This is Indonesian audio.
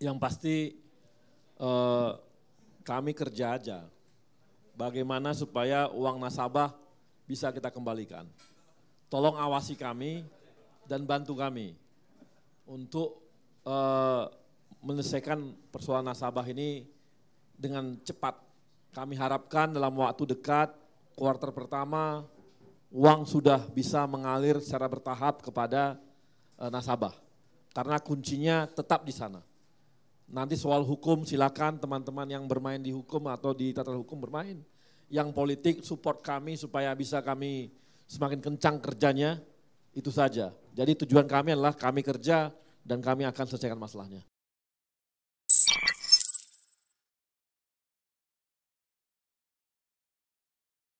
Yang pasti eh, kami kerja aja. Bagaimana supaya uang nasabah bisa kita kembalikan. Tolong awasi kami dan bantu kami untuk eh, menyelesaikan persoalan nasabah ini dengan cepat. Kami harapkan dalam waktu dekat, kuartal pertama, uang sudah bisa mengalir secara bertahap kepada eh, nasabah. Karena kuncinya tetap di sana. Nanti soal hukum silakan teman-teman yang bermain di hukum atau di tata hukum bermain. Yang politik support kami supaya bisa kami semakin kencang kerjanya, itu saja. Jadi tujuan kami adalah kami kerja dan kami akan selesaikan masalahnya.